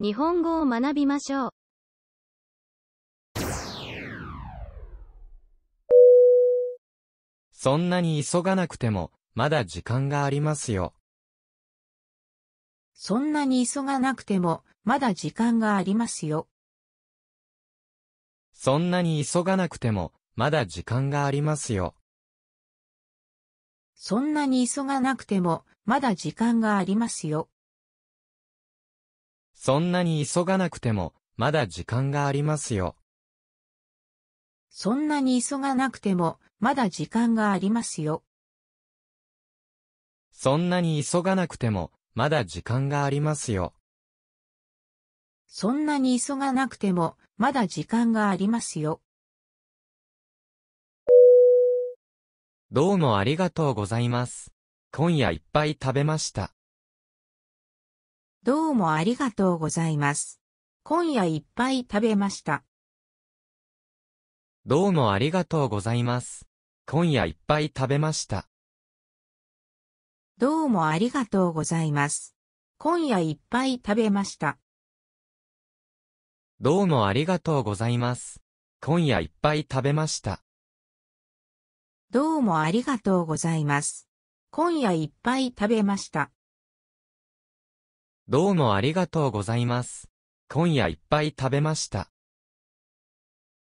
日本語を学びましょう。そんなに急がなくても、まだ時間がありますよ。そんなに急がなくても、まだ時間がありますよ。そんなに急がなくても、まだ時間がありますよ。そんなに急がなくても、まだ時間がありますよ。そんなに急がなくても、まだ時間がありますよ。そんなに急がなくても、まだ時間がありますよ。そんなに急がなくても、まだ時間がありますよ。そんなに急がなくても、まだ時間がありますよ。どうもありがとうございます。今夜いっぱい食べました。どうもありがとうございます。今夜いっぱい食べました。どうもありがとうございます。今夜いっぱい食べました。どうもありがとうございます。今夜いっぱい食べました。どうもありがとうございます。今夜いっぱい食べました。どうもありがとうございます。今夜いっぱい食べました。どうもありがとうございます。今夜いっぱい食べました。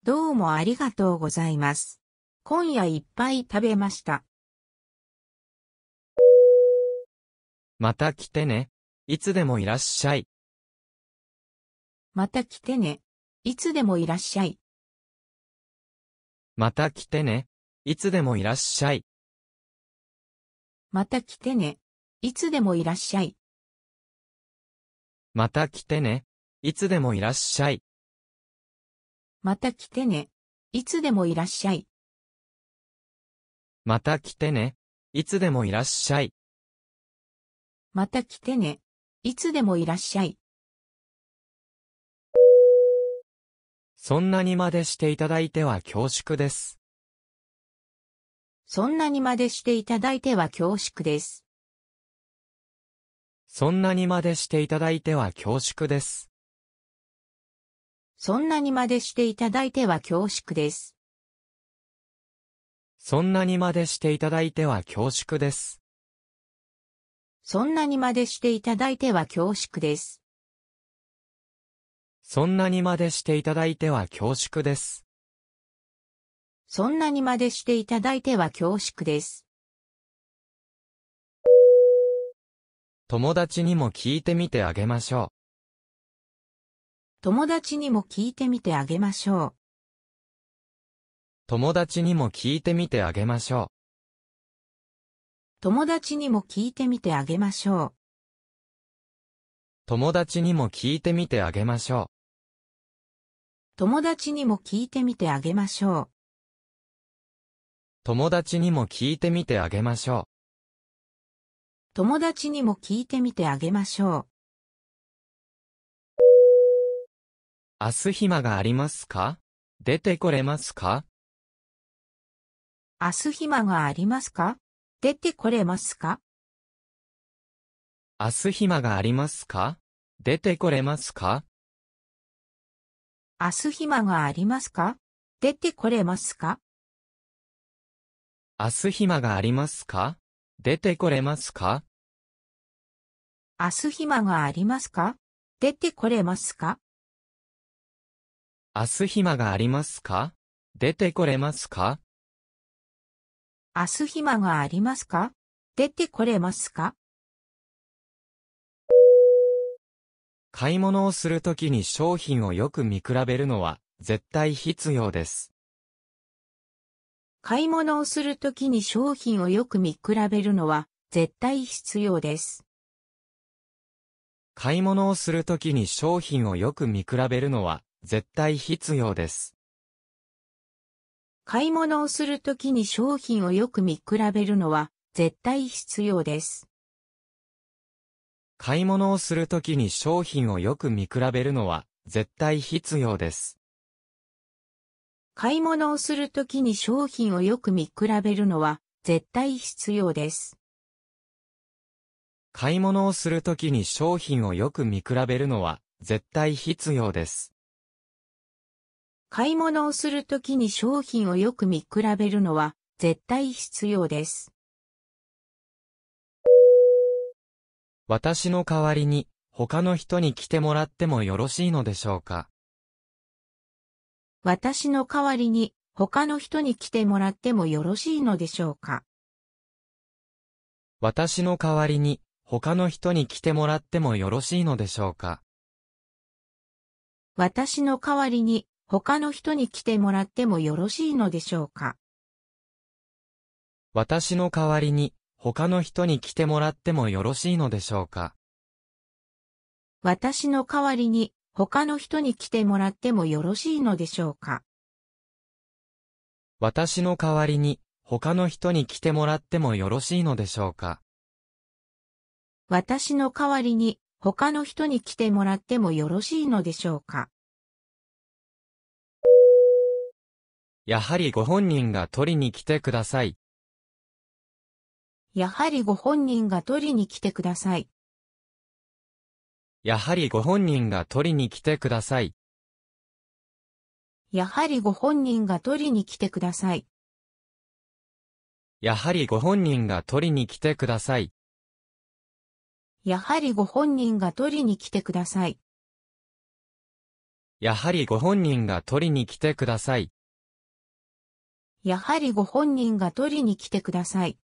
どうもありがとうございます。今夜いっぱい食べました。また来てね。いつでもいらっしゃい。また来てね。いつでもいらっしゃい。また来てね。いつでもいらっしゃい。また来てね。いつでもいらっしゃい。また来てね。いつでもいらっしゃい。また来てね。いつでもいらっしゃい。また来てね。いつでもいらっしゃい。また来てね。いつでもいらっしゃい。そんなにまでしていただいては恐縮です。そんなにまでしていただいては恐縮です。そんなにまでしていただいては恐縮です。そんなにまでしていただいては恐縮です。そんなにまでしていただいては恐縮です。そんなにまでしていただいては恐縮です。そんなにまでしていただいては恐縮です。そんなにまでしていただいては恐縮です。友達にも聞いてみてあげましょう。友達にも聞いてみてあげましょう。友達にも聞いてみてあげましょう。友達にも聞いてみてあげましょう。友達にも聞いてみてあげましょう。友達にも聞いてみてあげましょう。友達にも聞いてみてあげましょう。友達にも聞いてみてあげましょう。明日暇がありますか出てこれますか明日暇がありますか出てこれますか明日暇がありますか出てこれますか明日暇がありますか出てこれますか明日暇がありますか出てこれますか明日暇がありますか出てこれますか明日暇がありますか出てこれますか明日暇がありますか出てこれますか買い物をするときに商品をよく見比べるのは絶対必要です。買い物をするときに商品をよく見比べるのは絶対必要です。買い物をするときに商品をよく見比べるのは絶対必要です。買い物をするときに商品をよく見比べるのは絶対必要です。買い物をするときに商品をよく見比べるのは絶対必要です。買い物をするときに商品をよく見比べるのは絶対必要です。買い物をするときに商品をよく見比べるのは絶対必要です。買い物をするときに商品をよく見比べるのは絶対必要です。私の代わりに他の人に来てもらってもよろしいのでしょうか私の代わりに他の人に来てもらってもよろしいのでしょうか私の代わりに他の人に来てもらってもよろしいのでしょうか私の代わりに他の人に来てもらってもよろしいのでしょうか私の代わりに他の人に来てもらってもよろしいのでしょうか私の代わりに他の人に来てもらってもよろしいのでしょうか私の代わりに他の人に来てもらってもよろしいのでしょうか私の代わりに他の人に来てもらってもよろしいのでしょうかやはりご本人が取りに来てください。やはりご本人が取りに来てください。やはりご本人が取りに来てください。やはりご本人が取りに来てください。やはりご本人が取りに来てください。やはりご本人が取りに来てください。やはりご本人が取りに来てください。やはりご本人が取りに来てください。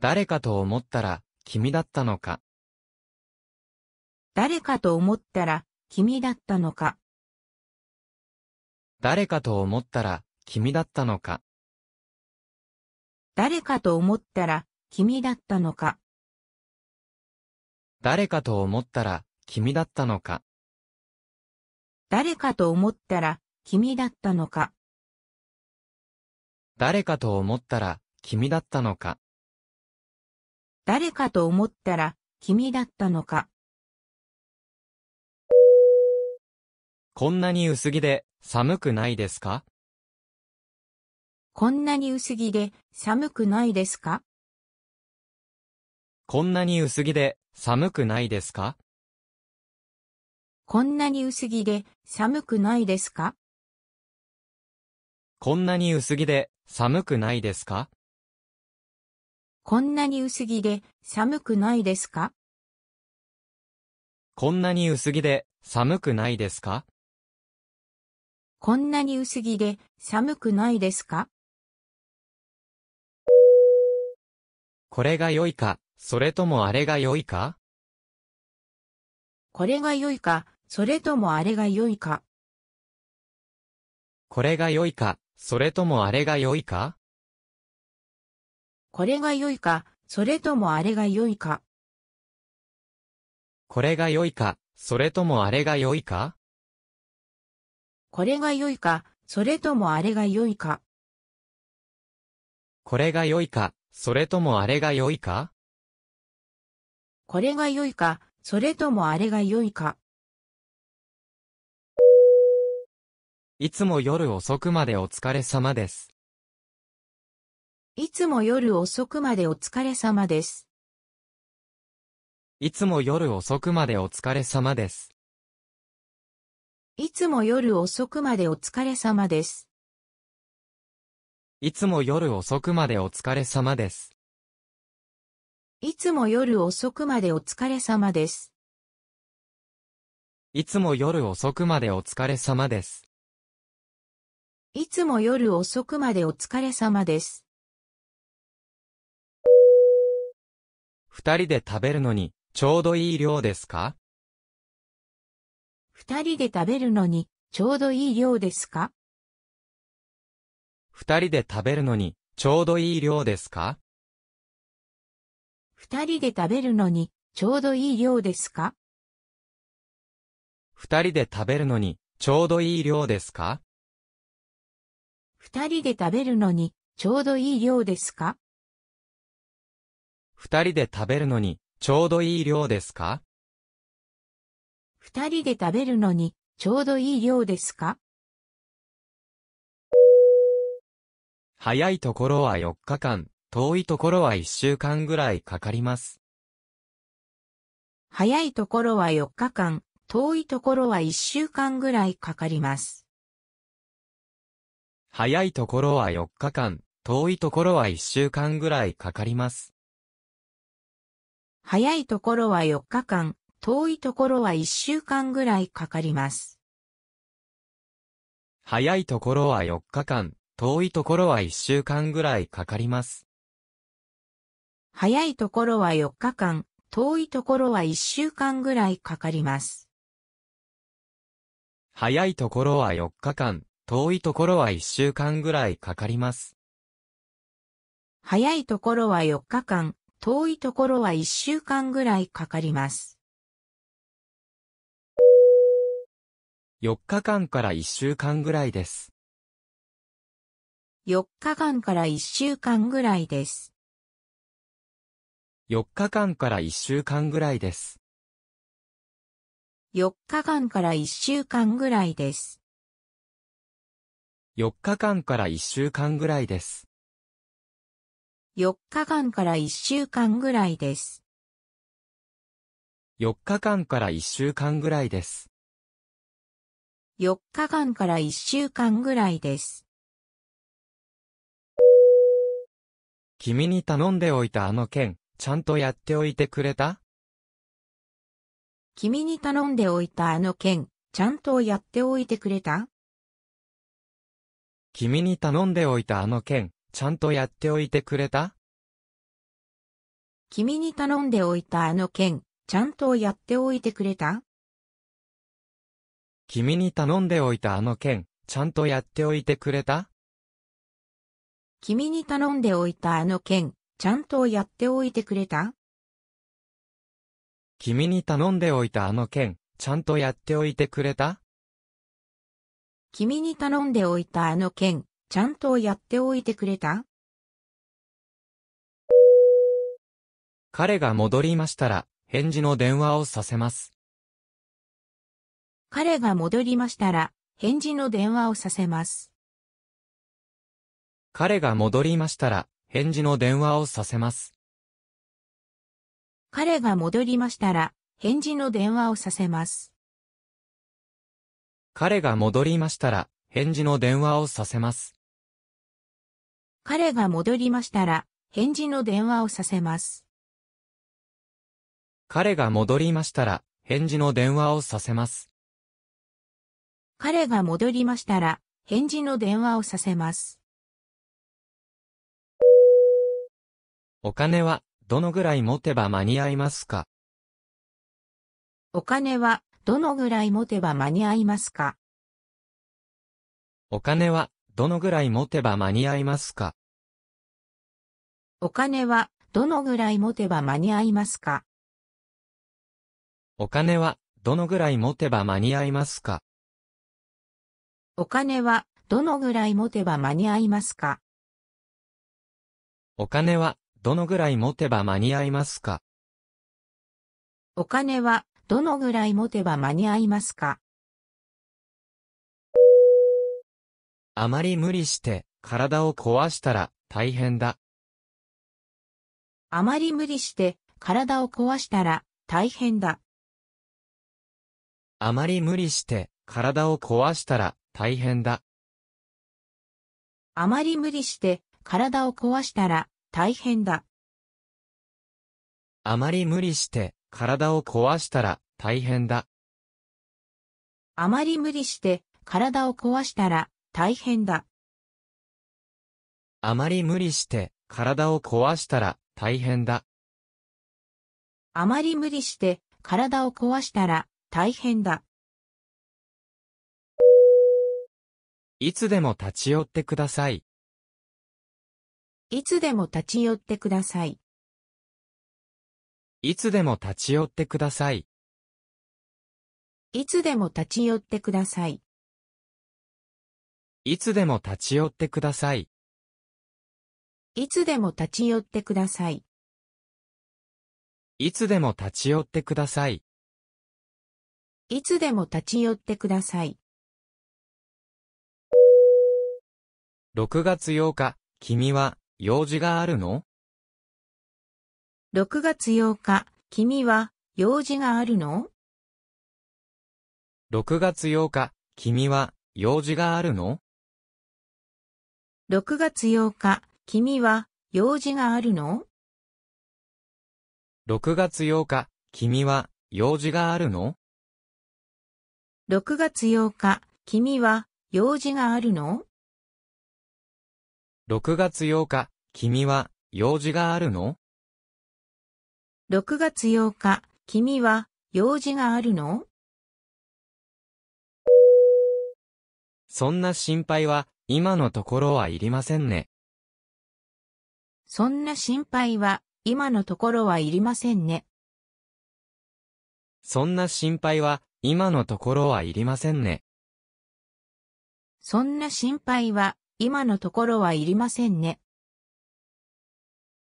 誰かと思ったら、君だったのか。誰かと思ったら、君だったのか。誰かと思ったら、君だったのか。誰かと思ったら、君だったのか。誰かと思ったら、君だったのか。誰かと思ったら、君だったのか。誰かと思ったら、君だったのか。誰かと思ったら、君だったのか。こんなに薄着で、寒くないですかこんなに薄着で、寒くないですかこんなに薄着で、寒くないですかこんなに薄着で、寒くないですかこんなに薄着で、寒くないですかこんなに薄着で寒くないですかこんなに薄着で寒くないですかこんなに薄着で寒くないですかこれが良いか、それともあれが良いかこれが良いか、それともあれが良いかこれが良いか、それともあれが良いかこれが良いか、それともあれが良いか。これが良いか、それともあれが良いかこれが良いか、それともあれが良いか。これが良いか、それともあれが良いかこれが良いか、それともあれが良いか。いつも夜遅くまでお疲れ様です。いつも夜遅くまでお疲れ様です。いつも夜遅くまでお疲れ様です。いつも夜遅くまでお疲れ様です。いつも夜遅くまでお疲れ様です。いつも夜遅くまでお疲れ様です。いつも夜遅くまでお疲れ様です。いつも夜遅くまでお疲れ様です。二人で食べるのに、ちょうどいい量ですか二人で食べるのに、ちょうどいい量ですか二人で食べるのに、ちょうどいい量ですか二人で食べるのに、ちょうどいい量ですか二人で食べるのに、ちょうどいい量ですか二人で食べるのに、ちょうどいい量ですか二人で食べるのに、ちょうどいい量ですか二人で食べるのに、ちょうどいい量ですか早いところは4日間、遠いところは1週間ぐらいかかります。早いところは4日間、遠いところは1週間ぐらいかかります。早いところは4日間、遠いところは1週間ぐらいかかります。早いところは4日間、遠いところは1週間ぐらいかかります。早いところは4日間、遠いところは1週間ぐらいかかります。早いところは4日間、遠いところは1週間ぐらいかかります。早いところは4日間、遠いところは1週間ぐらいかかります。早いところは4日間、遠いところは一週間ぐらいかかります。4日間から一週間ぐらいです。4日間から一週間ぐらいです。4日間から一週間ぐらいです。4日間から一週間ぐらいです。4日間から一週間ぐらいです。4日間から1週間ぐらいです。4日間から1週間ぐらいです。4日間から1週間ぐらいです。君に頼んでおいたあの件、ちゃんとやっておいてくれた君に頼んでおいたあの件、ちゃんとやっておいてくれた君に頼んでおいたあの件、ちゃんとやっておいてくれた君に頼んでおいたあの件、ちゃんとやっておいてくれた君に頼んでおいたあの件、ちゃんとやっておいてくれた君に頼んでおいたあの件、ちゃんとやっておいてくれた君に頼んでおいたあの件、ちゃんとやっておいてくれた君に頼んでおいたあの件、ちゃんとやっておいてくれた彼が戻りましたら、返事の電話をさせます。彼が戻りましたら、返事の電話をさせます。彼が戻りましたら、返事の電話をさせます。彼が戻りましたら、返事の電話をさせます。彼が戻りましたら、返事の電話をさせます。彼が戻りましたら、返事の電話をさせます。彼が戻りましたら、返事の電話をさせます。彼が戻りましたら、返事の電話をさせます。お金は、どのぐらい持てば間に合いますかお金は、どのぐらい持てば間に合いますかお金は、どのぐらい持てば間に合いますかお金はどのぐらい持てば間に合いますかお金はどのぐらい持てば間に合いますかお金はどのぐらい持てば間に合いますかお金はどのぐらい持てば間に合いますかお金はどのぐらい持てば間に合いますかあまり無理して体を壊したら大変だ。あまり無理して体を壊したら大変だ。あまり無理して体を壊したら大変だ。あまり無理して体を壊したら大変だ。あまり無理して体を壊したら大変だ。あまり無理して体を壊したら大変だ。あまり無理して体を壊したら大変だ。あまり無理して体を壊したら大変だ。いつでも立ち寄ってください。いつでも立ち寄ってください。いつでも立ち寄ってください。いつでも立ち寄ってください。いつでも立ち寄ってください。いつでも立ち寄ってください。いつでも立ち寄ってください。いつでも立ち寄ってください。6月8日、君は用事があるの ?6 月8日、君は用事があるの ?6 月8日、君は用事があるの ?6 月8日、君は、用事があるの ?6 月8日、君は、用事があるの ?6 月8日、君は、用事があるの ?6 月8日、君は、用事があるの ?6 月8日、君は、用事があるのそんな心配は、今のところはいりませんね。そんな心配は、今のところはいりませんね。そんな心配は、今のところはいりませんね。そんな心配は、今のところはいりませんね。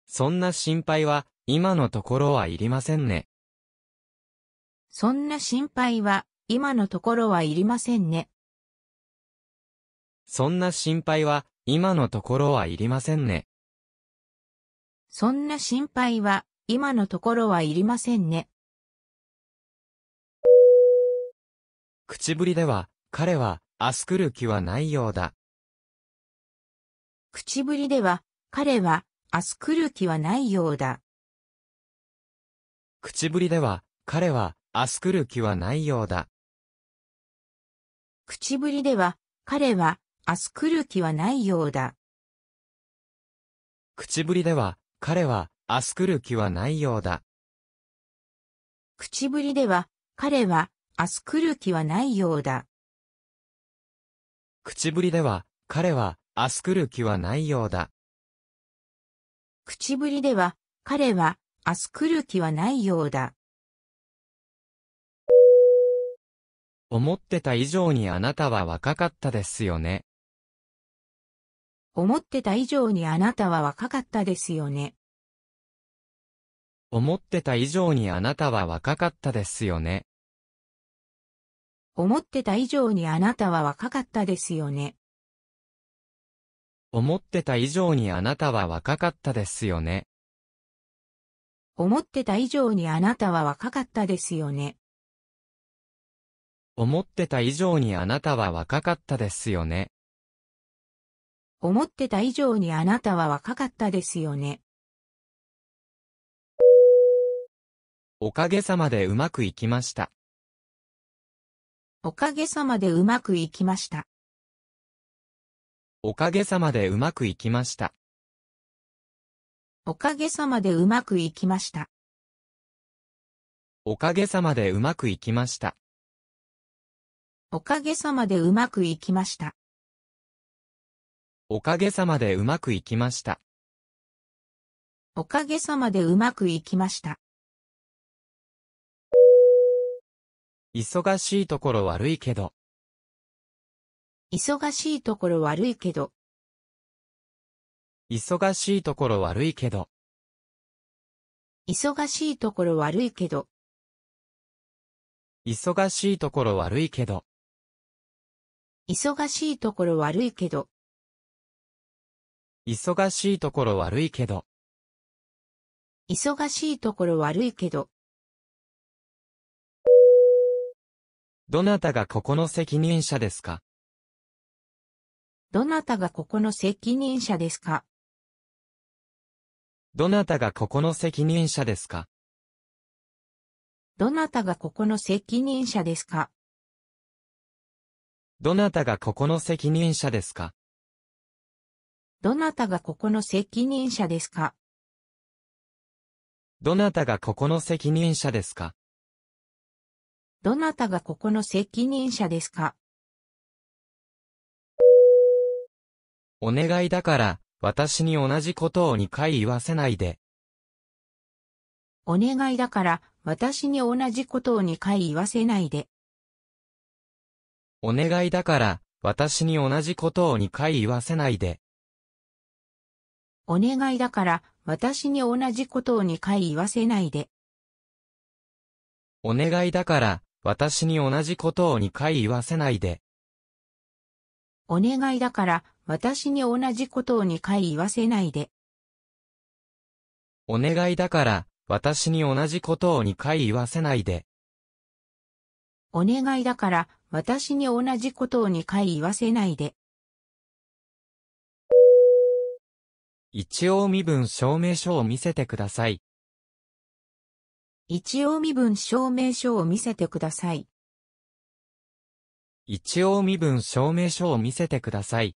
そんな心配は、今のところはいりませんね。そんな心配は、今のところはいりませんね。そんな心配は、今のところはいりませんね。そんな心配は、今のところはいりませんね。口ぶりでは、彼は、あすくる気はないようだ。口ぶりでは、彼は、あすくる気はないようだ。口ぶりでは、彼は、あすくる気はないようだ。口ぶりでは、彼は、あすくる気はないようだ。口ぶりでは、彼は、あすくる気はないようだ。口ぶりでは、彼は、明日来る気はないようだ。口ぶりでは、彼は、明日来る気はないようだ。口ぶりでは、彼は、明日来る気はないようだ。思ってた以上にあなたは若かったですよね。思ってた以上にあなたは若かったですよね。思ってた以上にあなたは若かったですよね。思ってた以上にあなたは若かったですよね。思ってた以上にあなたは若かったですよね。思ってた以上にあなたは若かったですよね。思ってた以上にあなたは若かったですよね。思ってた以上にあなたは若かったですよね。おかげさまでうまくいきました。おかげさまでうまくいきました。おかげさまでうまくいきました。おかげさまでうまくいきました。おかげさまでうまくいきました。おかげさまでうまくいきました。おかげさまでうまくいきました。おかげさまでうまくいきました。忙しいところ悪いけど。忙しいところ悪いけど。忙しいところ悪いけど。忙しいところ悪いけど。忙しいところ悪いけど。忙しいところ悪いけど。忙しいところ悪いけど。忙しいところ悪いけど。どなたがここの責任者ですかどなたがここの責任者ですかどなたがここの責任者ですかどなたがここの責任者ですかどなたがここの責任者ですかどなたがここの責任者ですかどなたがここの責任者ですかどなたがここの責任者ですかお願いだから、私に同じことを2回言わせないで。お願いだから、私に同じことを2回言わせないで。お願いだから、私に同じことを2回言わせないで。お願いだから、私に同じことを2回言わせないで。お願いだから、私に同じことを2回言わせないで。お願いだから、私に同じことを2回言わせないで。お願いだから、私に同じことを2回言わせないで。お願いだから、私に同じことを2回言わせないで。一応身分証明書を見せてください。一応身分証明書を見せてください。一応身分証明書を見せてください。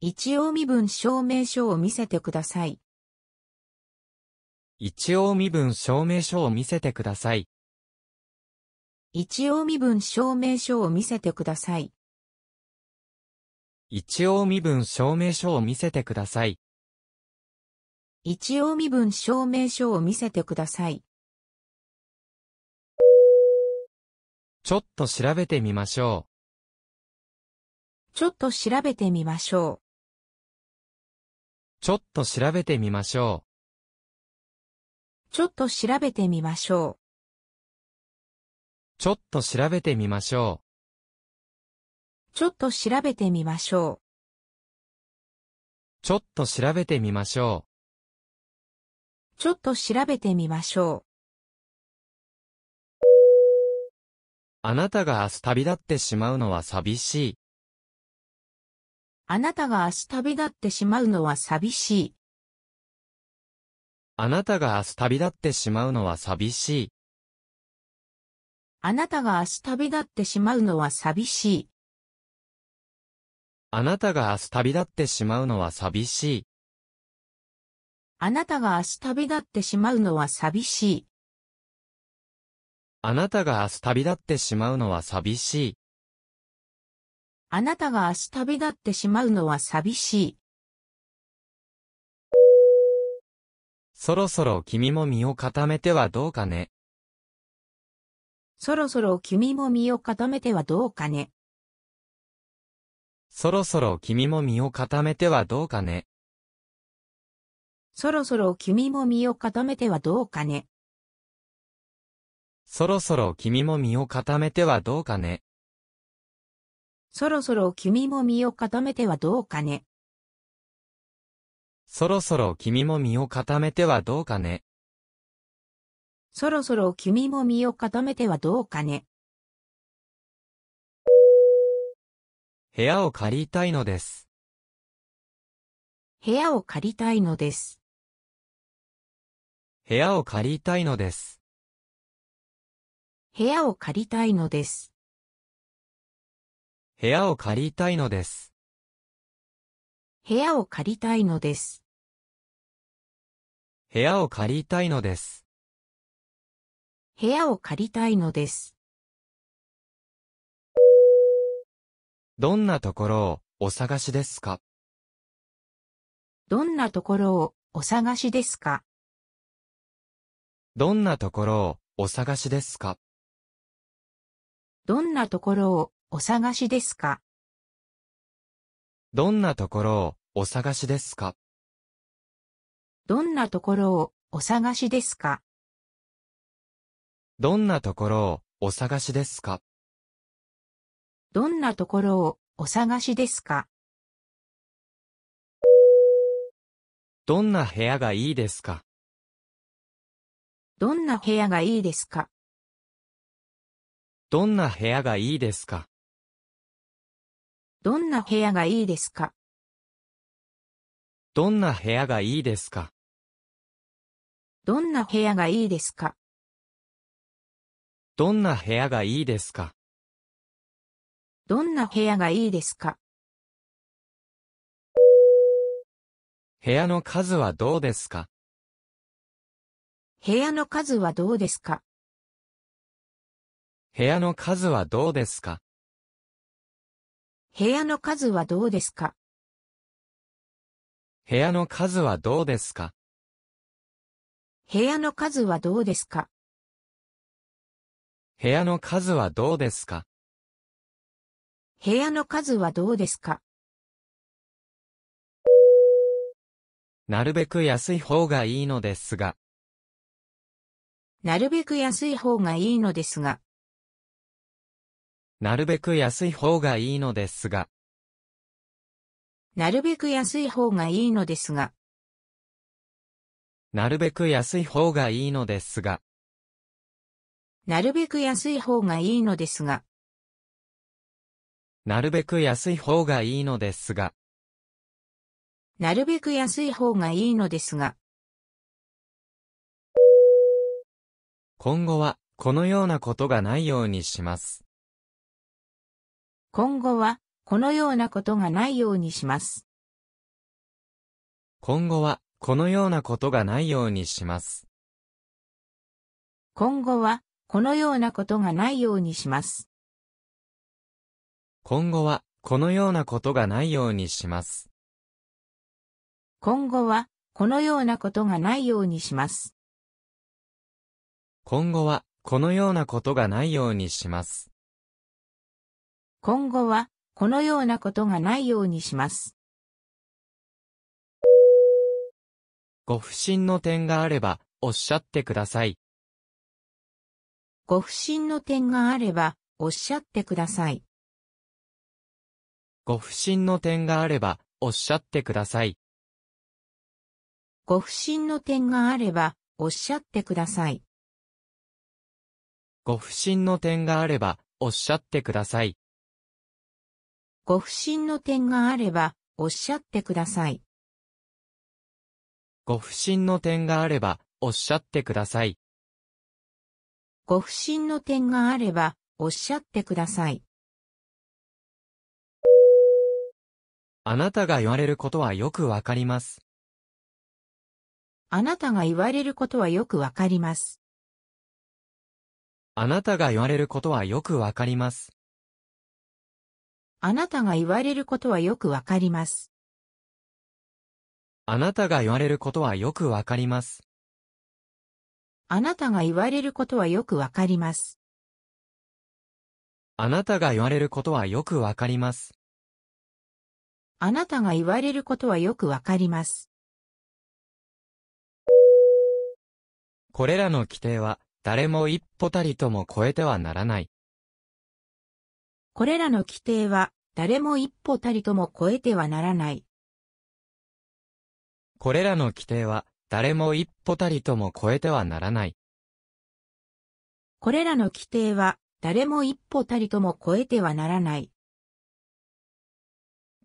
一応身分証明書を見せてください。一応身分証明書を見せてください。一応身分証明書を見せてください。一応身分証明書を見せてください。一応身分証明書を見せてください。ちょっと調べてみましょう。ちょっと調べてみましょう。ちょっと調べてみましょう。ちょっと調べてみましょう。ちょっと調べてみましょう。ちょっと調べてみましょう。ちょっと調べてみましょう。ちょっと調べてみましょう。あなたが明日旅立ってしまうのは寂しい。あなたが明日旅立ってしまうのは寂しい。あなたが明日旅立ってしまうのは寂しい。あなたが明日旅立ってしまうのは寂しい。あなたが明日旅立ってしまうのは寂しい。あなたが明日旅立ってしまうのは寂しい。あなたが明日旅立ってしまうのは寂しい。あなたが明日旅立ってしまうのは寂しい。そろそろ君も身を固めてはどうかね。そろそろ君も身を固めてはどうかね。そろそろ君も身を固めてはどうかね。そろそろ君も身を固めてはどうかね。そろそろ君も身を固めてはどうかね。そろそろ君も身を固めてはどうかね。そろそろ君も身を固めてはどうかね。そろそろ君も身を固めてはどうかね。部屋を借りたいのです。部屋を借りたいのです。部屋を借りたいのです。部屋を借りたいのです。部屋を借りたいのです。部屋を借りたいのです。部屋を借りたいのです。部屋を借りたいのです。どんなところをお探しですかどんなところをお探しですかどんなところをお探しですかどんなところをお探しですかどんなところをお探しですかどんなところをお探しですかどんなところをお探しですかどんなところをお探しですかどんな部屋がいいですかどんな部屋がいいですかどんな部屋がいいですかどんな部屋がいいですかどんな部屋がいいですかどんな部屋がいいですかどんな部屋がいいですかどんな部屋がいいですか部屋の数はどうですか部屋の数はどうですか部屋の数はどうですか部屋の数はどうですか部屋の数はどうですか部屋の数はどうですか部屋の数はどうですか部屋の数はどうですかなるべく安い方がいいのですが。なるべく安い方がいいのですが。なるべく安い方がいいのですが。なるべく安い方がいいのですが。なるべく安い方がいいのですが。なるべく安い方がいいのですが。なるべく安い方がいいのですが。なるべく安い方がいいのですが。今後は、このようなことがないようにします。今後は、このようなことがないようにします。今後は、このようなことがないようにします。今後は、このようなことがないようにします。今後は、このようなことがないようにします。今後は、このようなことがないようにします。今後は、このようなことがないようにします。今後は、このようなことがないようにします。ご不審の点があれば、おっしゃってください。ご不審の点があれば、おっしゃってください。ご不審の点があれば、おっしゃってください。ご不審の点があれば、おっしゃってください。ご不審の点があれば、おっしゃってください。ご不審の点があれば、おっしゃってください。ご不審の点があれば、おっしゃってください。ご不審の点があれば、おっしゃってください。あなたが言われることはよくわかります。あなたが言われることはよくわかります。あなたが言われることはよくわかります。あなたが言われることはよくわかります。あなたが言われることはよくわかります。あなたが言われることはよくわかります。あなたが言われることはよくわかります。あなたが言われることはよくわかります。これらの規定は、誰も一歩たりとも超えてはならない。これらの規定は、誰も一歩たりとも超えてはならない。これらの規定は、誰も一歩たりとも超えてはならない。これらの規定は、誰も一歩たりとも超えてはならない。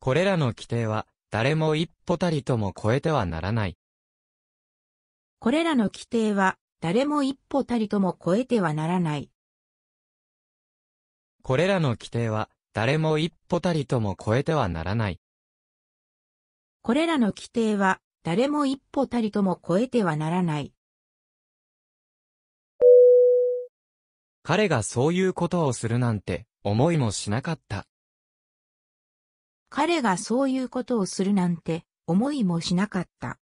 これらの規定は、誰も一歩たりとも超えてはならない。これらの規定は、誰も一歩たりとも超えてはならない。これらの規定は、誰も一歩たりとも超えてはならない。これらの規定は、誰も一歩たりとも超えてはならない。彼がそういうことをするなんて、思いもしなかった。彼がそういうことをするなんて思いもしなかった。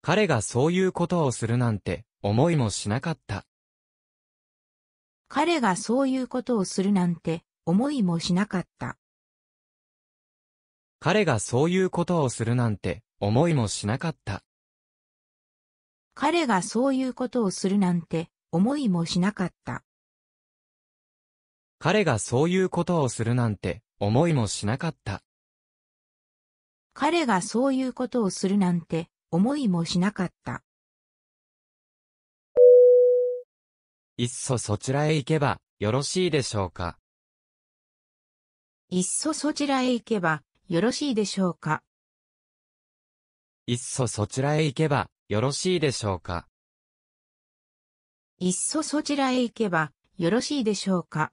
彼がそういうことをするなんて思いもしなかった。彼がそういうことをするなんて思いもしなかった。彼がそういうことをするなんて思いもしなかった。彼がそういうことをするなんて思いもしなかった。彼がそういうことをするなんて思いもしなかった。彼がそういうことをするなんて思いもしなかった。いっそそちらへ行けばよろしいでしょうか。いっそそちらへ行けばよろしいでしょうか。いっそそちらへ行けばよろしいでしょうか。いっそそちらへ行けばよろしいでしょうか。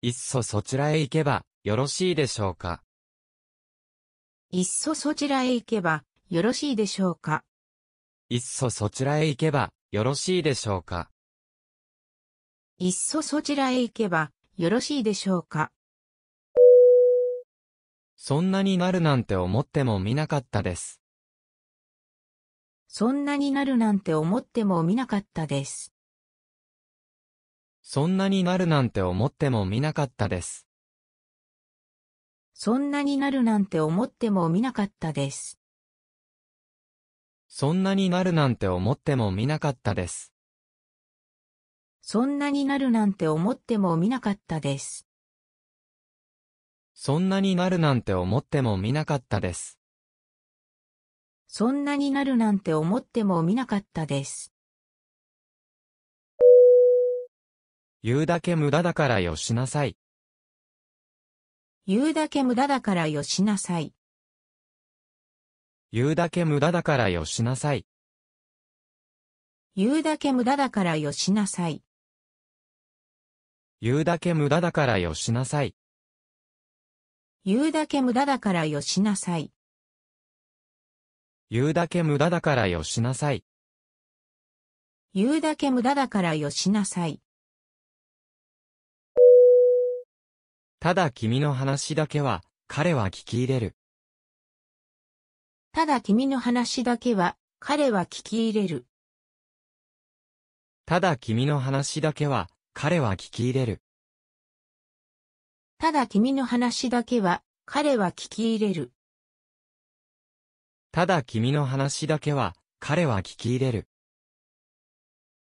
いっそそちらへ行けば、よろしいでしょうか。いっそそちらへ行けば、よろしいでしょうか。いっそそちらへ行けば、よろしいでしょうか。いっそそちらへ行けば、よろしいでしょうか。そんなになるなんて思っても見なかったです。そんなになるなんて思っても見なかったです。そんなになるなんて思ってもみなかったです。そんなになるなんて思ってもみなかったです。そんなになるなんて思ってもみなかったです。そんなになるなんて思ってもみなかったです。そんなになるなんて思ってもみなかったです。そんなになるなんて思ってもみなかったです。言うだけ無駄だからよしなさい。言うだけ無駄だからよしなさい。言うだけ無駄だからよしなさい。言うだけ無駄だからよしなさい。言うだけ無駄だからよしなさい。言うだけ無駄だからよしなさい。言うだけ無駄だからよしなさい。言うだけ無駄だからよしなさい。ただ君の話だけは、彼は聞き入れる。ただ君の話だけは、彼は聞き入れる。ただ君の話だけは、彼は聞き入れる。ただ君の話だけは、彼は聞き入れる。ただ君の話だけは、彼は聞き入れる。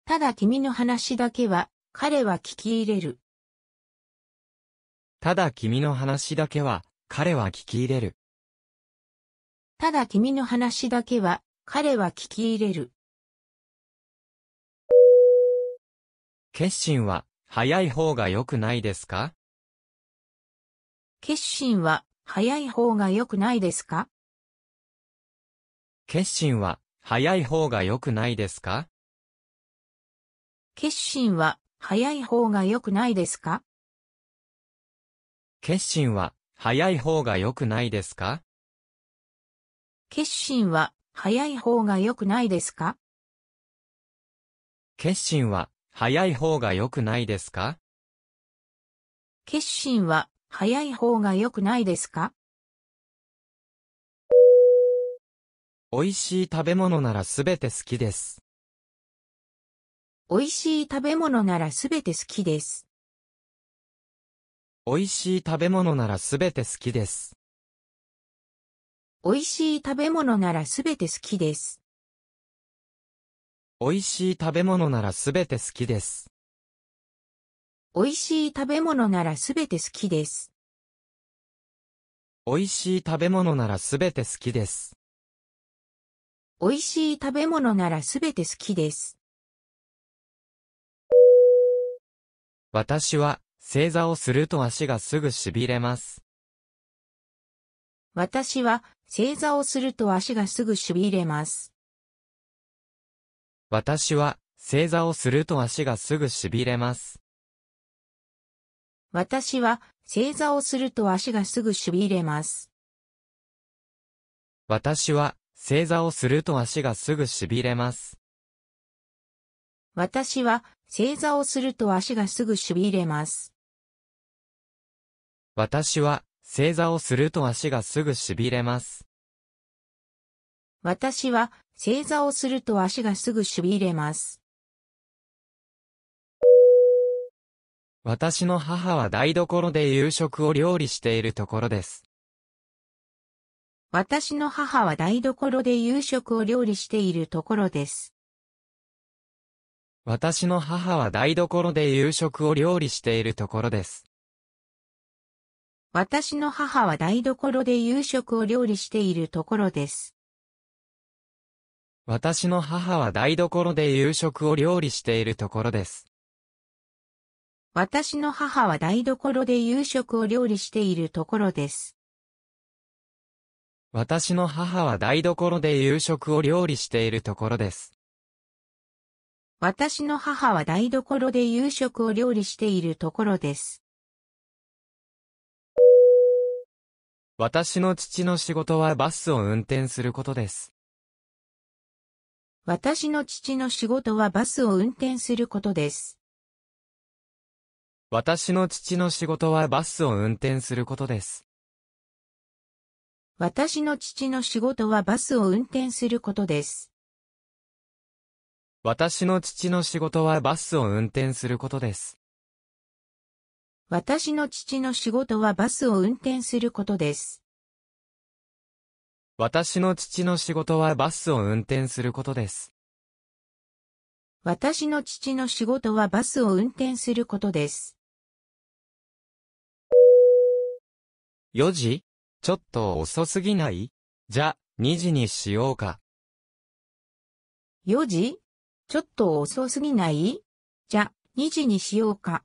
ただ君の話だけは、彼は聞き入れる。ただ君の話だけは、彼は聞き入れる。ただ君の話だけは、彼は聞き入れる。決心は、早い方が良くないですか決心は、早い方が良くないですか決心は、早い方が良くないですか決心は、早い方が良くないですか決心は、早い方が良くないですか決心は、早い方が良くないですか決心は、早い方が良くないですか決心は、早い方が良くないですか美味しい食べ物ならすべて好きです。美味しい食べ物ならすべて好きです。美味しい食べ物ならすべて好きです。美味しい食べ物ならすべて好きです。美味しい食べ物ならすべて好きです。美味しい食べ物ならすべて好きです。美味しい食べ物ならすべて好きです。美味しい食べ物ならすべて好きです。私は正座をすると足がすぐ痺れます。私は正座をすると足がすぐ痺れます。私は正座をすると足がすぐ痺れます。私は正座をすると足がすぐ痺れます。私は正座をすると足がすぐ痺れます。私は正座をすると足がすぐ痺れます。私は、正座をすると足がすぐ痺れます。私は、正座をすると足がすぐ痺れます。私の母は台所で夕食を料理しているところです。私の母は台所で夕食を料理しているところです。私の母は台所で夕食を料理しているところです。私の母は台所で夕食を料理しているところです。私の母は台所で夕食を料理しているところです。私の母は台所で夕食を料理しているところです。私の母は台所で夕食を料理しているところです。私の母は台所で夕食を料理しているところです。私の父の仕事はバスを運転することです。私の父の仕事はバスを運転することです。私の父の仕事はバスを運転することです。私の父の仕事はバスを運転することです。私の父の仕事はバスを運転することです。私の父の仕事はバスを運転することです。私の父の仕事はバスを運転することです。私の父の仕事はバスを運転することです。4時ちょっと遅すぎないじゃ、2時にしようか。4時ちょっと遅すぎないじゃ、2時にしようか。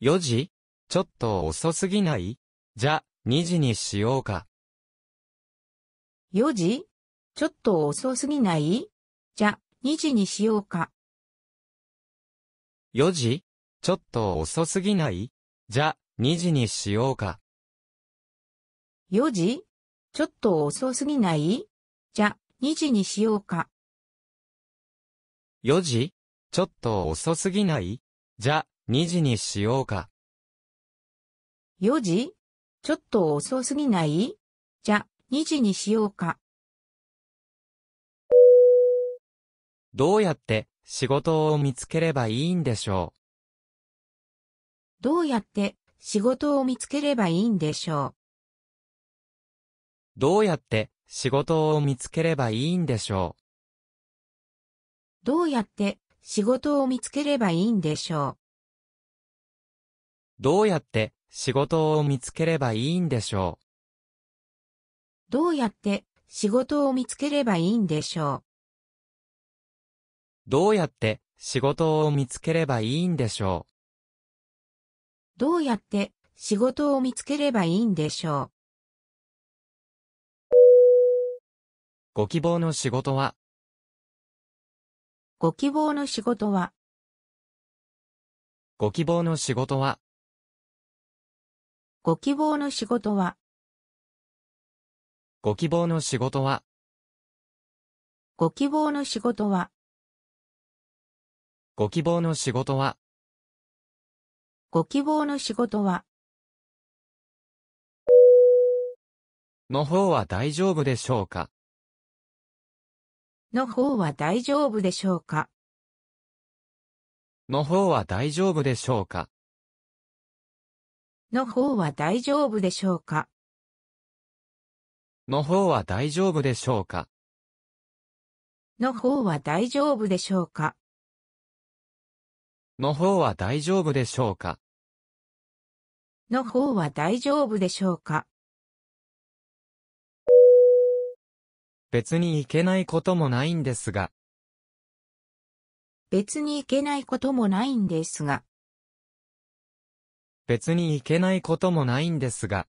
4時ちょっと遅すぎないじゃ、2時にしようか。4時ちょっと遅すぎないじゃ、2時にしようか。4時ちょっと遅すぎないじゃ、2時にしようか。4時ちょっと遅すぎないじゃ、2時にしようか。4時ちょっと遅すぎないじゃ、2時にしようか。4時ちょっと遅すぎないじゃ、2時にしようか。どうやって仕事を見つければいいんでしょうどうやって仕事を見つければいいんでしょうどうやって仕事を見つければいいんでしょうどうやって仕事を見つければいいんでしょうどうやって仕事を見つければいいんでしょうどうやって仕事を見つければいいんでしょうどうやって仕事を見つければいいんでしょうどうやって仕事を見つければいいんでしょうご希望の仕事はご希望の仕事はご希望の仕事はご希望の仕事は、ご希望の仕事は、ご希望の仕事は、ご希望の仕事は、ご希望の仕事は、の方は大丈夫でしょうかの方は大丈夫でしょうかの方は大丈夫でしょうかの方は大丈夫でしょうかの方は大丈夫でしょうかの方は大丈夫でしょうかの方は大丈夫でしょうかの方は大丈夫でしょうか別に行けないこともないんですが別に行けないこともないんですが別に行けないこともないんですが。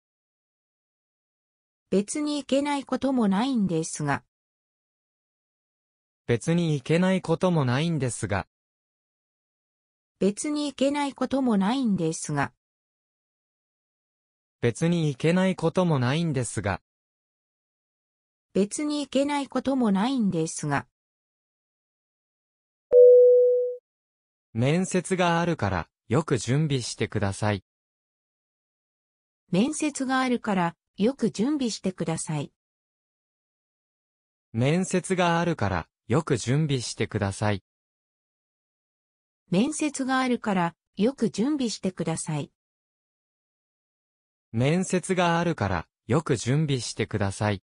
別に行けないこともないんですが。別に行けないこともないんですが。別に行けないこともないんですが。別に行けないこともないんですが。別に行けないこともないんですが。面接があるから。よく準備してください。面接があるから、よく準備してください。面接があるから、よく準備してください。面接があるから、よく準備してください。面接があるから、よく準備してください。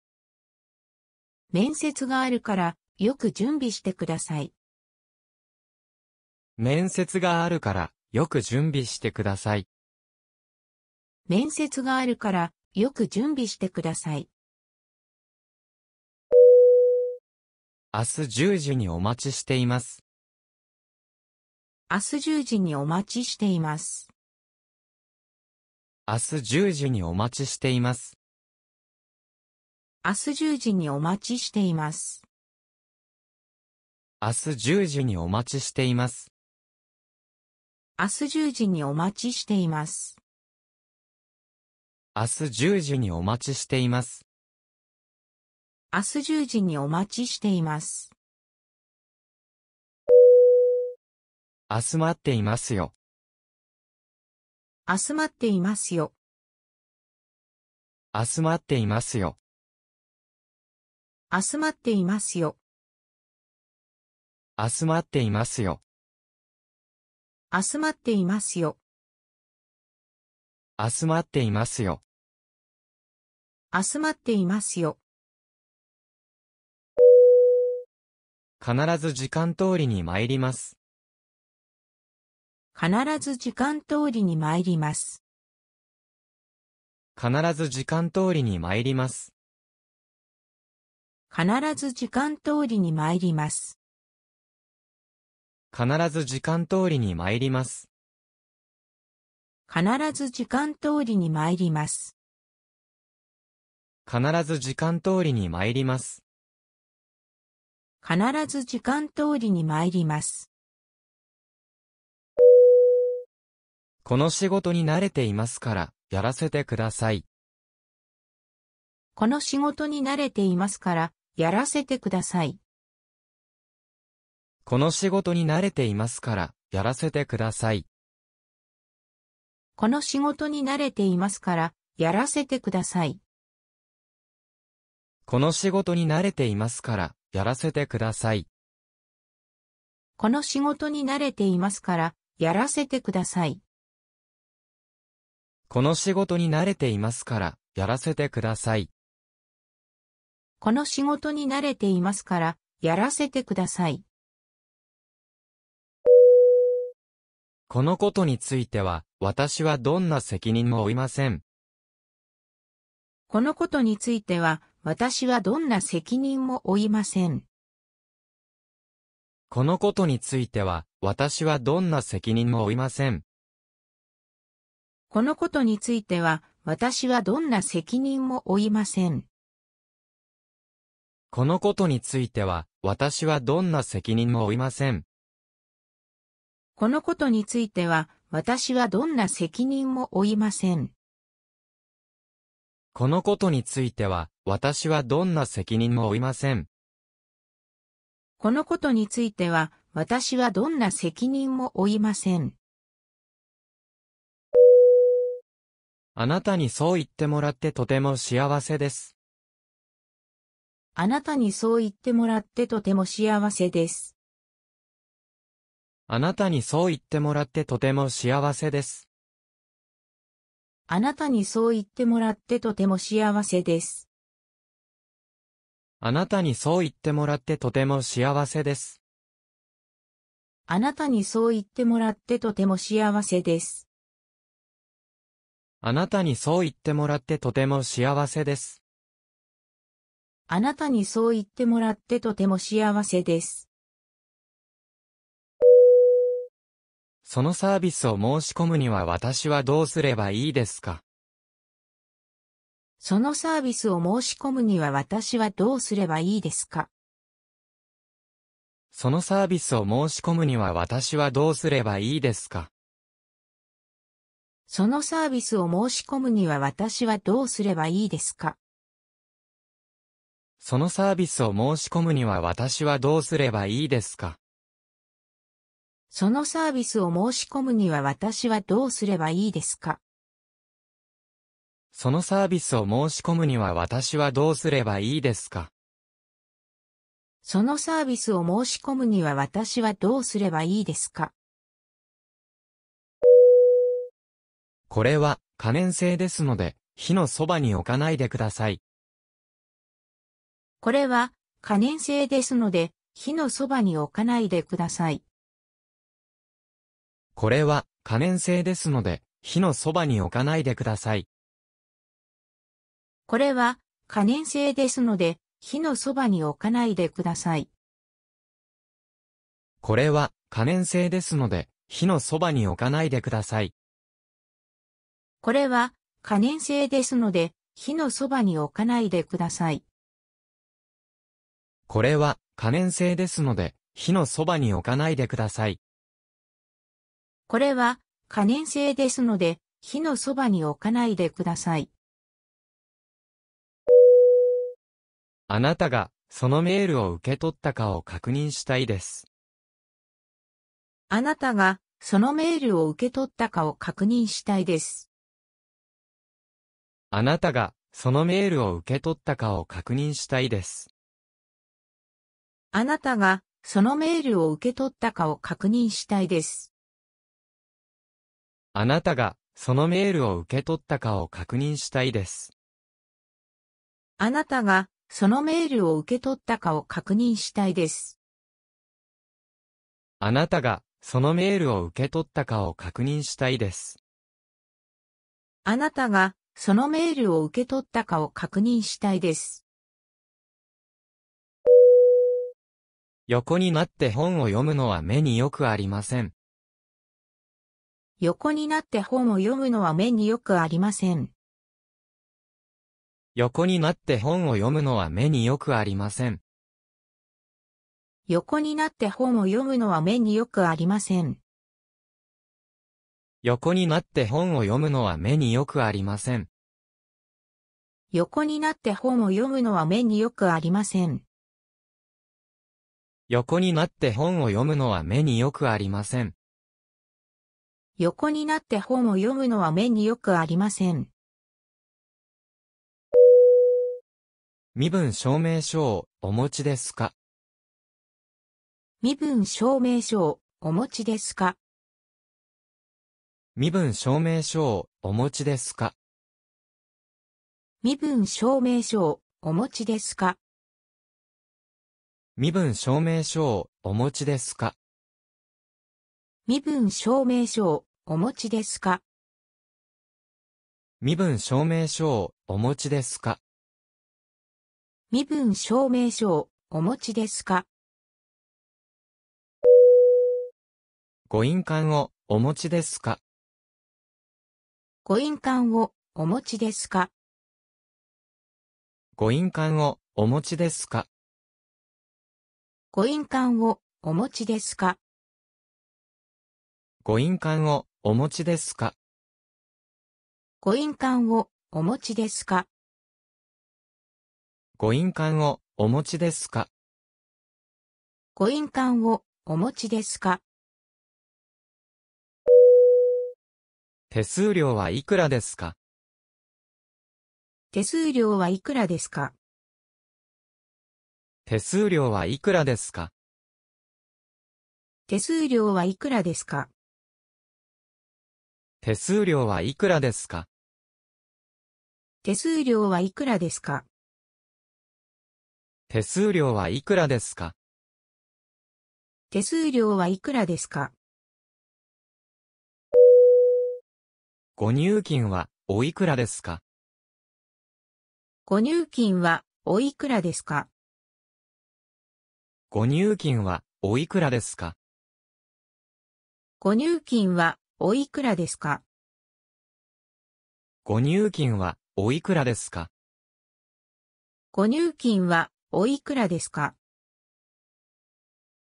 面接があるから、よく準備してください。面接があるから、よく準備してください。面接があるから、よく準備してください。明日10時にお待ちしています。明日10時にお待ちしています。明日10時にお待ちしています。明日10時にお待ちしています。明日10時にお待ちしています。明日10時にお待ちしています。明日10時にお待ちしています。明日10時にお待ちしています。明日待っていますよ。明日待っていますよ。明日待っていますよ。明日待っていますよ。明日待っていますよ。明日待っていますよ。明日待っていますよ。明日待っていますよ。必ず時間通りに参ります。必ず時間通りに参ります。必ず時間通りに参ります。必ず時間通りに参ります。必ず時間通りに参ります。必ず時間通りに参ります。必ず時間通りに参ります。必ず時間通りに参ります。この仕事に慣れていますから、やらせてください。この仕事に慣れていますから、やらせてください。この仕事に慣れていますから、やらせてください。この仕事に慣れていますから、やらせてください。この仕事に慣れていますから、やらせてください。この仕事に慣れていますから、やらせてください。この仕事に慣れていますから、やらせてください。この仕事に慣れていますから、やらせてください。このことについては、私はどんな責任も負いません。このことについては、私はどんな責任も負いません。このことについては、私はどんな責任も負いません。このことについては、私はどんな責任も負いません。このことについては、私はどんな責任も負いません。このことについては、私はどんな責任も負いません。このことについては、私はどんな責任も負いません。このことについては、私はどんな責任も負いません。あなたにそう言ってもらってとても幸せです。あなたにそう言ってもらってとても幸せです。あなたにそう言ってもらってとても幸せです。あなたにそう言ってもらってとても幸せです。あなたにそう言ってもらってとても幸せです。あなたにそう言ってもらってとても幸せです。あなたにそう言ってもらってとても幸せです。あなたにそう言ってもらってとても幸せです。そのサービスを申し込むには私はどうすればいいですかそのサービスを申し込むには私はどうすればいいですかそのサービスを申し込むには私はどうすればいいですかそのサービスを申し込むには私はどうすればいいですかそのサービスを申し込むには私はどうすればいいですかそのサービスを申し込むには私はどうすればいいですかそのサービスを申し込むには私はどうすればいいですかそのサービスを申し込むには私はどうすればいいですかこれは可燃性ですので火のそばに置かないでください。これは可燃性ですので火のそばに置かないでください。これは可燃性ですので、火のそばに置かないでください。これは可燃性ですので、火のそばに置かないでください。これは可燃性ですので、火のそばに置かないでください。これは可燃性ですので、火のそばに置かないでください。これは可燃性ですので、火のそばに置かないでください。これは可燃性ですので、火のそばに置かないでください。あなたがそのメールを受け取ったかを確認したいです。あなたがそのメールを受け取ったかを確認したいです。あなたがそのメールを受け取ったかを確認したいです。あなたがそのメールを受け取ったかを確認したいです。あなたが、そのメールを受け取ったかを確認したいです。あなたが、そのメールを受け取ったかを確認したいです。あなたが、そのメールを受け取ったかを確認したいです。あなたが、そのメールを受け取ったかを確認したいです。横になって本を読むのは目によくありません。横になって本を読むのは目によくありません。横になって本を読むのは目によくありません。横になって本を読むのは目によくありません。横になって本を読むのは目によくありません。横になって本を読むのは目によくありません。横になって本を読むのは目によくありません。横になって本を読むのは目によくありません。身分証明書をお持ちですか身分証明書をお持ちですか身分証明書をお持ちですか身分証明書をお持ちですか身分証明書をお持ちですか身分証明書をお持ちですか身分証明書をお持ちですか身分証明書をお持ちですかご印鑑をお持ちですかご印鑑をお持ちですかご印鑑をお持ちですかご印鑑をお持ちですかご印鑑をお持ちですかご印鑑をお持ちですかご印鑑をお持ちですかご印鑑をお持ちですか手数料はいくらですか手数料はいくらですか手数料はいくらですか手数料はいくらですか手数料はいくらですか手数料はいくらですか手数料はいくらですか手数料はいくらですかご入金はおいくらですかご入金はおいくらですかご入金はおいくらですかご入金はおいくらですかご入金は、おいくらですかご入金は、おいくらですか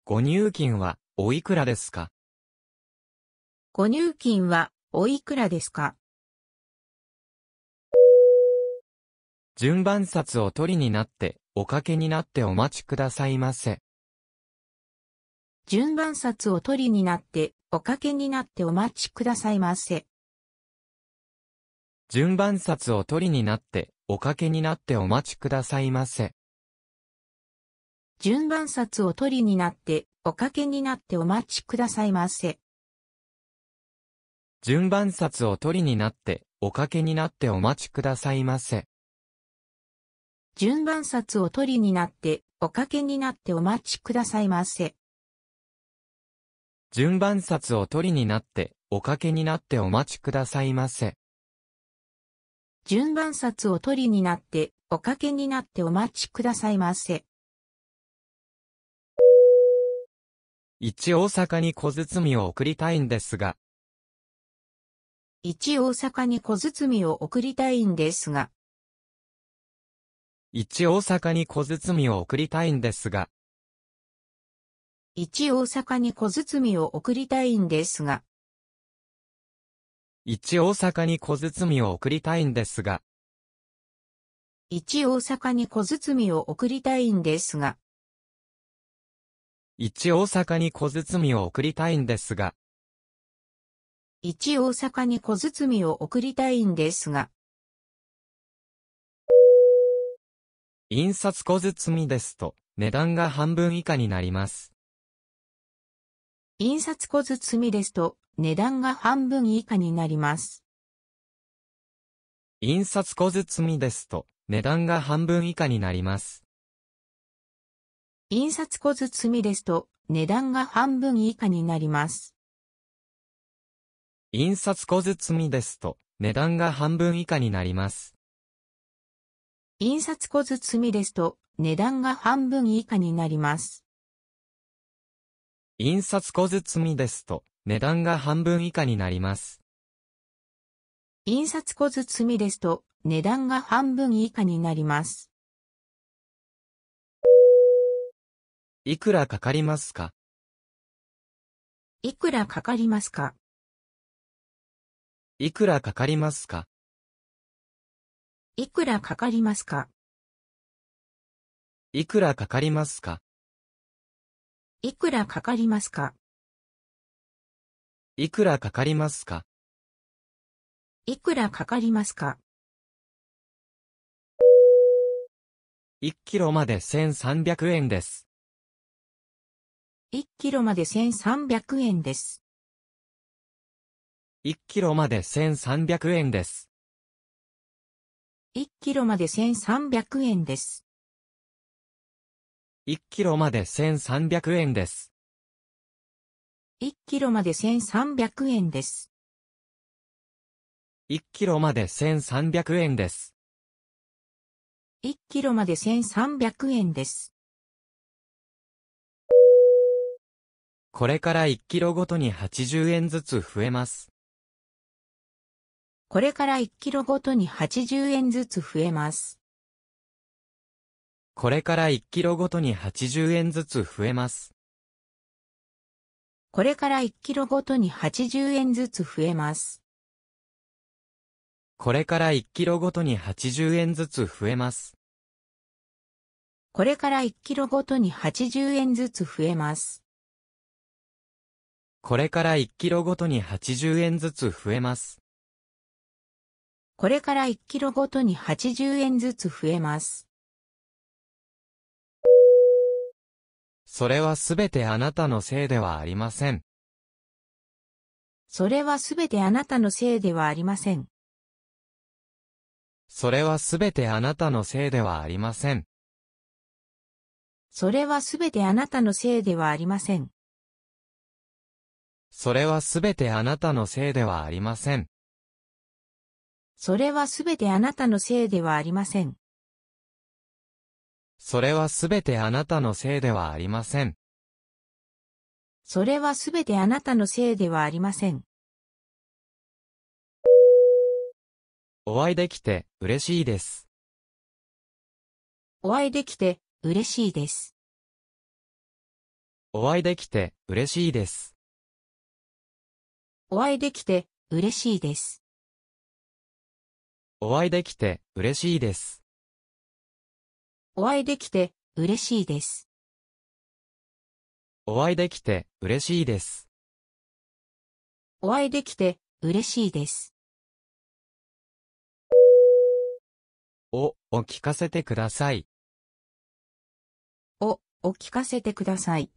ご入金は、おいくらですかご入金は、おいくらですか順番札を取りになって、おかけになってお待ちくださいませ。順番札を取りになっておかけになってお待ちくださいませ。順番札を取りになって、おかけになってお待ちくださいませ。順番札を取りになって、おかけになってお待ちくださいませ。順番札を取りになって、おかけになってお待ちくださいませ。順番札を取りになって、おかけになってお待ちくださいませ。順番札を取りになって、おかけになってお待ちくださいませ。順番札を取りになって、おかけになってお待ちくださいませ。一大阪に小包を送りたいんですが。一大阪に小包を送りたいんですが。一大阪に小包を送りたいんですが。一大阪に小包を送りたいんですが。一大阪に小包を送りたいんですが。一大阪に小包を送りたいんですが。一大阪に小包を送りたいんですが。一大阪に小包を送りたいんですが。印刷小包ですと値段が半分以下になります。印刷小包ですと値段が半分以下になります。印刷小包ですと値段が半分以下になります。印刷小包ですと値段が半分以下になります。印刷小包ですと値段が半分以下になります。印刷小包ですと値段が半分以下になります。印刷小包ですと、値段が半分以下になります。印刷小包ですと、値段が半分以下になります。いくらかかりますかいくらかかりますかいくらかかりますかいくらかかりますかいくらかかりますかいくらかかりますかいくらかかりますかいくらかかりますか1キロまで1300円です。1キロまで1300円です。1キロまで1300円です。1キロまで1300円です。1キロまで1300円です。1キロまで1300円です。1キロまで1300円です。1キロまで1300円です。これから1キロごとに80円ずつ増えます。これから1キロごとに80円ずつ増えます。これから1キロごとに80円ずつ増えます。これから1キロごとに80円ずつ増えます。これから1キロごとに80円ずつ増えます。これから1キロごとに80円ずつ増えます。これから1キロごとに80円ずつ増えます。これから1キロごとに80円ずつ増えます。それはすべてあなたのせいではありません。それはすべてあなたのせいではありません。それはすべてあなたのせいではありません。それはすべてあなたのせいではありません。それはすべてあなたのせいではありません。それはすべてあなたのせいではありません。それはすべてあなたのせいではありません。それはすべてあなたのせいではありません。お会いできて嬉しいです。お会いできて嬉しいです。お会いできて嬉しいです。お会いできて嬉しいです。お会いできて嬉しいです。お会いできて嬉しいです。お会いできて嬉しいです。お会いできて嬉しいです。お、聞かせてください。お、お聞かせてください。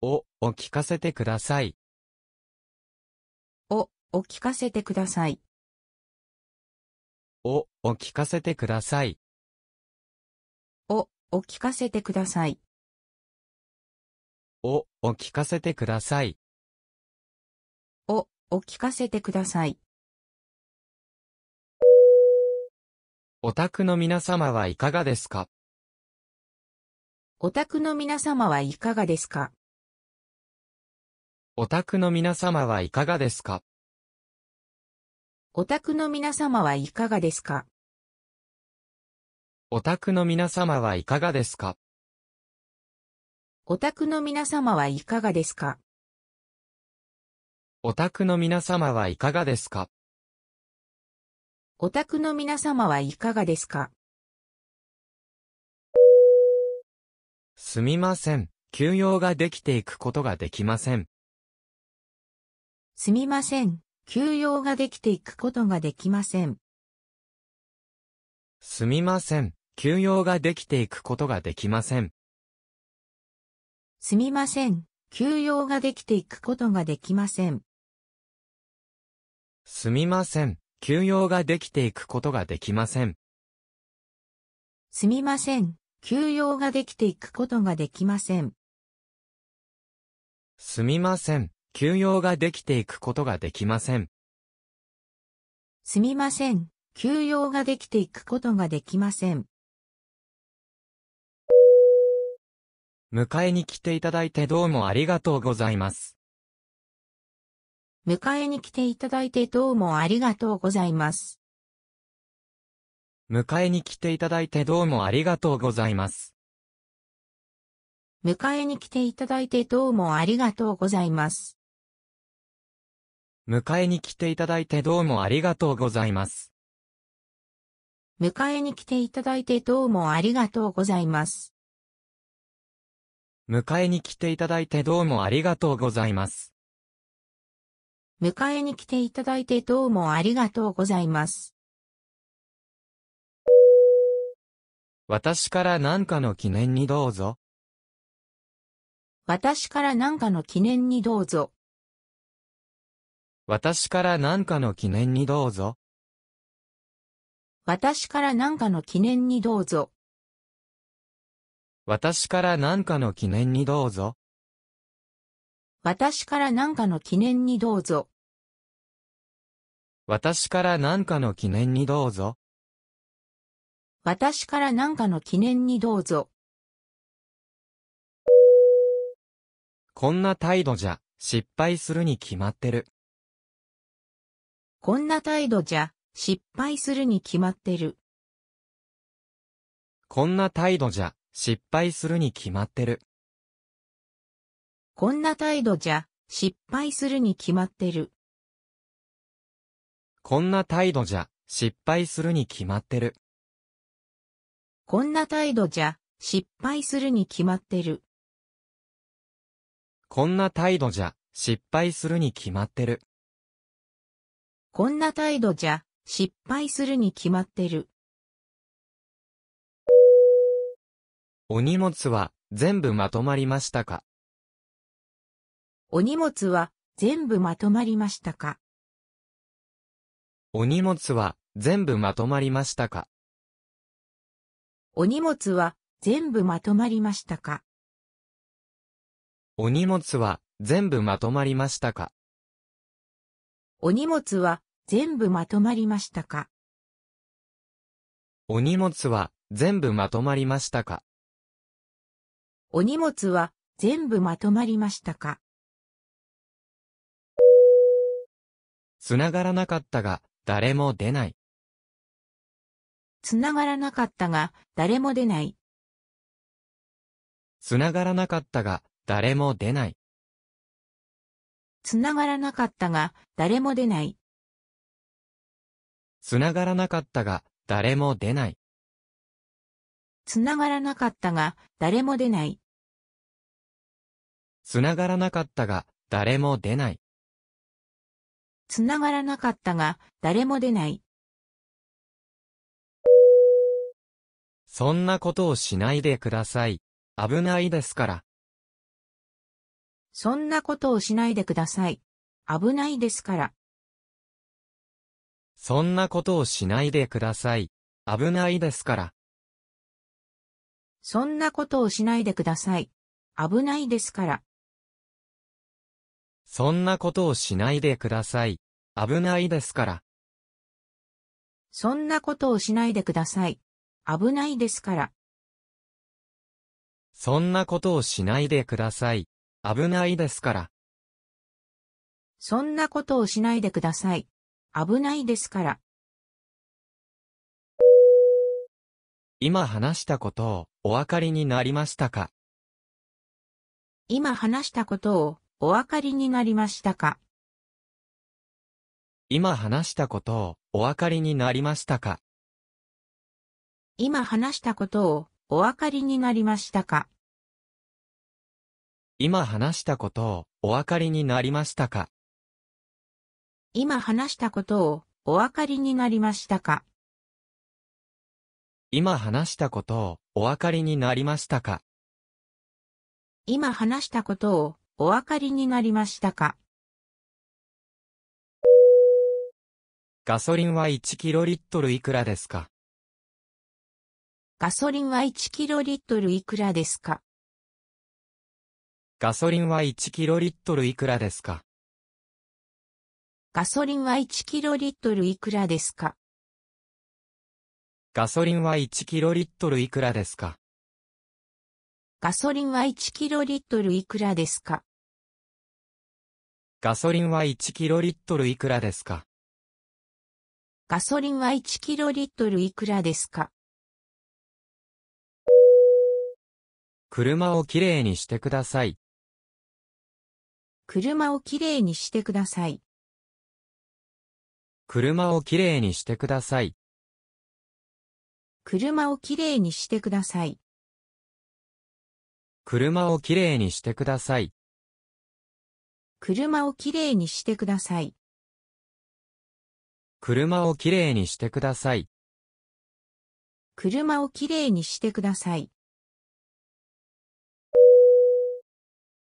お、お聞かせてください。お、お聞かせてください。お、お聞かせてください。お、お聞かせてください。お、お聞かせてください。お、お聞かせてください。お宅の皆様はいかがですかお宅の皆様はいかがですかお宅の皆様はいかがですかお宅の皆様はいかがですかお宅の皆様はいかがですかお宅の皆様はいかがですかお宅の皆様はいかがですかお宅の皆様はいかがですかすみません。休養ができていくことができません。すみません。休養ができていくことができません。すみません。休養ができていくことができません。すみません。休養ができていくことができません。すみません。休養ができていくことができません。すみません。休養ができていくことができません。すみません。休養ができていくことができません。すみません。休養ができていくことができません。迎えに来ていただいてどうもありがとうございます。迎えに来ていただいてどうもありがとうございます。迎えに来ていただいてどうもありがとうございます。迎えに来ていただいてどうもありがとうございます。迎えに来ていただいてどうもありがとうございます。迎えに来ていただいてどうもありがとうございます。迎えに来ていただいてどうもありがとうございます。迎えに来ていただいてどうもありがとうございます。私から何かの記念にどうぞ。私から何かの記念にどうぞ。私から何かの記念にどうぞ。私から何かの記念にどうぞ。私から何かの記念にどうぞ。私から何かの記念にどうぞ。私から何かの記念にどうぞ。私から何かの記念にどうぞ。こんな態度じゃ、失敗するに決まってる。こんな態度じゃ、失敗するに決まってる。こんな態度じゃ、失敗するに決まってる。こんな態度じゃ、失敗するに決まってる。こんな態度じゃ、失敗するに決まってる。こんな態度じゃ、失敗するに決まってる。こんな態度じゃ、失敗するに決まってる。こんな態度じゃ、失敗するに決まってる。お荷物は全部まとまりましたかお荷物は全部まとまりましたかお荷物は全部まとまりましたかお荷物は全部まとまりましたかお荷物は全部まとまりましたかお荷物は全部まとまりましたかお荷物は全部まとまりましたかお荷物は全部まとまりましたかつながらなかったが、誰も出ない。つながらなかったが、誰も出ない。つながらなかったが、誰も出ない。つながらなかったが、誰も出ない。つながらなかったが、誰も出ない。繋がらなかったが、誰も出ない。繋がらなかったが、誰も出ない。繋がらなかったが、誰も出ない。そんなことをしないでください。危ないですから。そんなことをしないでください。危ないですから。そんなことをしないでください。危ないですから。そんなことをしないでください。危ないですから。そんなことをしないでください。危ないですから。そんなことをしないでください。危ないですから。そんなことをしないでください。危ないですから。そんなことをしないでください。危ないですから。今話したことをお分かりになりましたか今話したことをお分かりになりましたか今話したことをお分かりになりましたか今話したことをお分かりになりましたか今話したことをお分かりになりましたか今話したことをお分かりになりましたか今話したことをお分かりになりましたか今話したことをお分かりになりましたかガソリンは1トルいくらですかガソリンは1トルいくらですかガソリンは1トルいくらですかガソリンは1トルいくらですかガソリンは1トルいくらですかガソリンは1トルいくらですかガソリンは1トルいくらですかガソリンは1トルいくらですか車をきれいにしてください。車をきれいにしてください。車をきれいにしてください。車をきれいにしてください。車をきれいにしてください。車をきれいにしてください。車をきれいにしてください。車をきれいにしてください。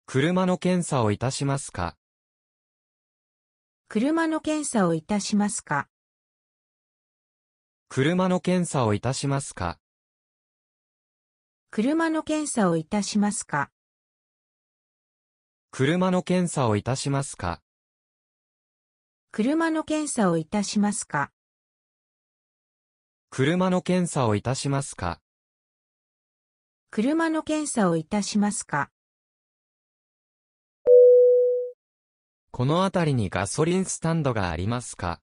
車の検査をいたしますか車の検査をいたしますか車の検査をいたしますか車の検査をいたしますか車の検査をいたしますか車の検査をいたしますか車の検査をいたしますか車の検査をいたしますかこの辺りにガソリンスタンドがありますか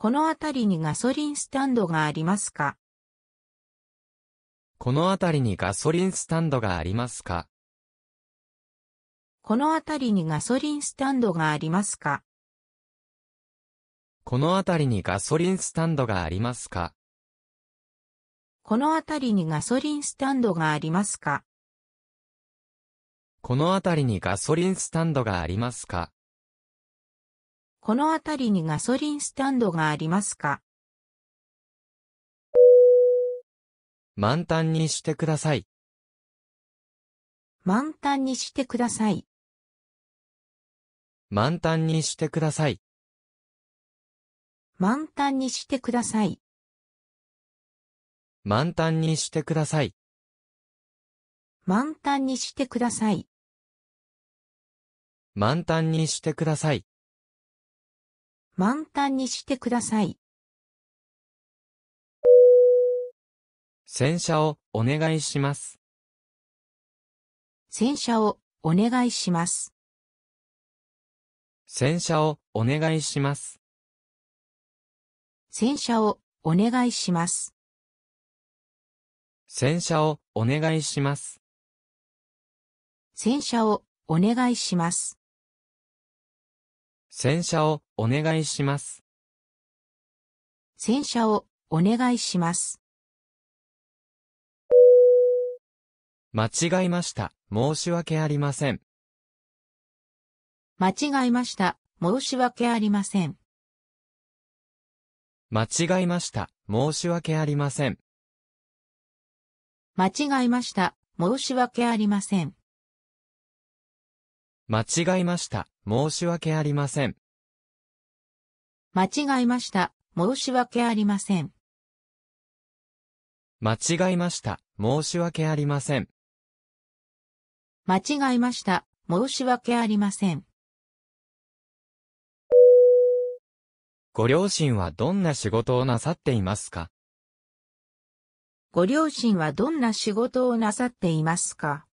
この辺りにガソリンスタンドがありますかこの辺りにガソリンスタンドがありますかこの辺りにガソリンスタンドがありますかこの辺りにガソリンスタンドがありますかこの辺りにガソリンスタンドがありますかこの辺りにガソリンスタンドがありますかこの辺りにガソリンスタンドがありますか満タンにしてください。満タンにしてください。満タンにしてください。満タンにしてください。満タンにしてください。満タンにしてください。満タンにしてください。満タンにしてください。洗車をお願いします。洗車をお願いします。洗車をお願いします。洗車をお願いします。洗車をお願いします。洗車をお願いします。洗車をお願いします。洗車をお願いします。間違いました。申し訳ありません。間違いました。申し訳ありません。間違いました。申し訳ありません。間違いました。申し訳ありません。間違いました。申し訳ありません。間違いました。申し訳ありません。間違いました。申し訳ありません。間違いました。申し訳ありません。ご両親はどんな仕事をなさっていますかご両親はどんな仕事をなさっていますか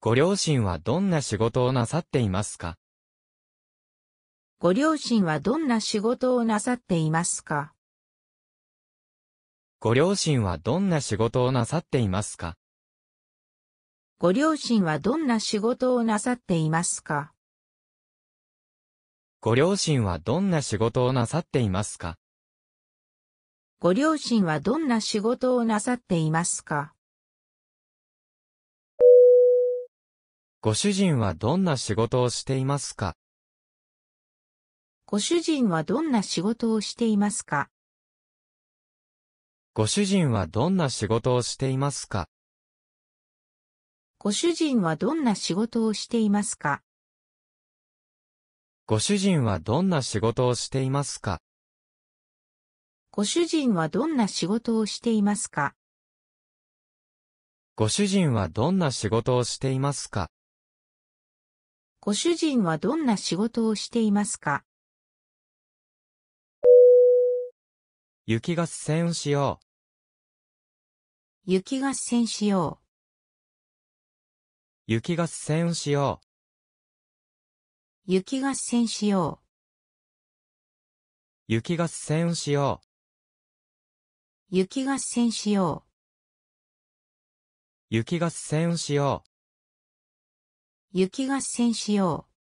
ご両親はどんな仕事をなさっていますかご両親はどんな仕事をなさっていますかご両親はどんな仕事をなさっていますかご両親はどんな仕事をなさっていますかご両親はどんな仕事をなさっていますかご両親はどんな仕事をなさっていますかご主人はどんな仕事をしていますかご主人はどんな仕事をしていますかご主人はどんな仕事をしていますかご主人はどんな仕事をしていますかご主人はどんな仕事をしていますかご主人はどんな仕事をしていますかご主人はどんな仕事をしていますかご主人はどんな仕事をしていますか雪合戦をしよう。雪合戦しよう。雪合戦をしよう。雪合戦しよう。雪合戦をしよう。雪合戦しよう。雪合戦をしよう。雪合戦しよう。